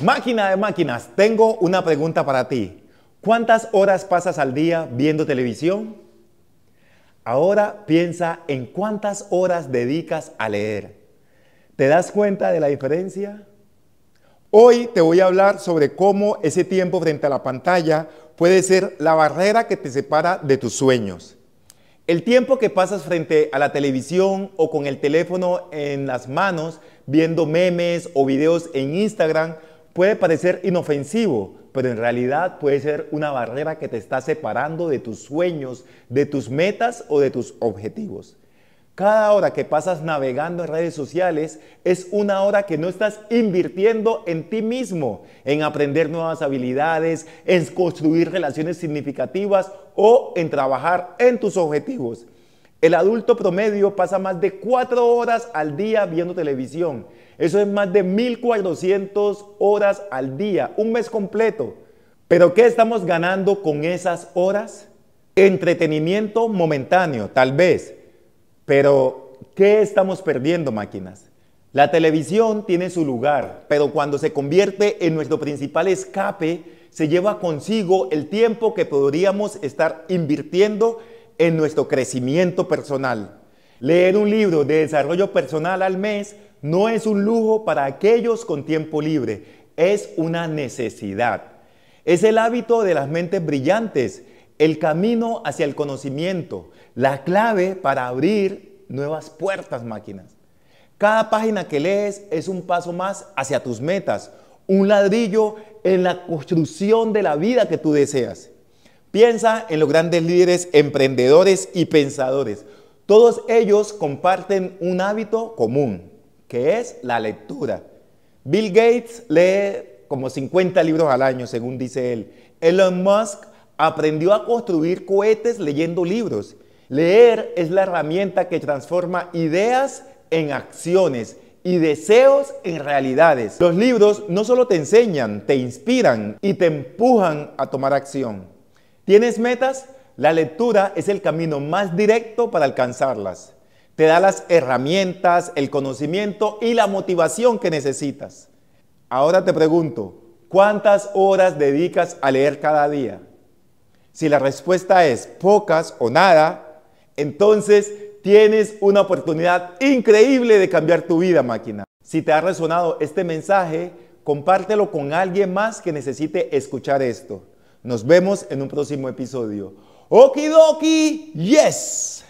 Máquina de máquinas, tengo una pregunta para ti. ¿Cuántas horas pasas al día viendo televisión? Ahora piensa en cuántas horas dedicas a leer. ¿Te das cuenta de la diferencia? Hoy te voy a hablar sobre cómo ese tiempo frente a la pantalla puede ser la barrera que te separa de tus sueños. El tiempo que pasas frente a la televisión o con el teléfono en las manos, viendo memes o videos en Instagram, puede parecer inofensivo, pero en realidad puede ser una barrera que te está separando de tus sueños, de tus metas o de tus objetivos. Cada hora que pasas navegando en redes sociales es una hora que no estás invirtiendo en ti mismo, en aprender nuevas habilidades, en construir relaciones significativas o en trabajar en tus objetivos. El adulto promedio pasa más de 4 horas al día viendo televisión. Eso es más de 1.400 horas al día, un mes completo. Pero ¿qué estamos ganando con esas horas? Entretenimiento momentáneo, tal vez. Pero ¿qué estamos perdiendo, máquinas? La televisión tiene su lugar, pero cuando se convierte en nuestro principal escape, se lleva consigo el tiempo que podríamos estar invirtiendo en nuestro crecimiento personal. Leer un libro de desarrollo personal al mes no es un lujo para aquellos con tiempo libre, es una necesidad. Es el hábito de las mentes brillantes, el camino hacia el conocimiento, la clave para abrir nuevas puertas máquinas. Cada página que lees es un paso más hacia tus metas, un ladrillo en la construcción de la vida que tú deseas. Piensa en los grandes líderes, emprendedores y pensadores. Todos ellos comparten un hábito común, que es la lectura. Bill Gates lee como 50 libros al año, según dice él. Elon Musk aprendió a construir cohetes leyendo libros. Leer es la herramienta que transforma ideas en acciones y deseos en realidades. Los libros no solo te enseñan, te inspiran y te empujan a tomar acción. ¿Tienes metas? La lectura es el camino más directo para alcanzarlas. Te da las herramientas, el conocimiento y la motivación que necesitas. Ahora te pregunto, ¿cuántas horas dedicas a leer cada día? Si la respuesta es pocas o nada, entonces tienes una oportunidad increíble de cambiar tu vida, máquina. Si te ha resonado este mensaje, compártelo con alguien más que necesite escuchar esto. Nos vemos en un próximo episodio. Okidoki, yes.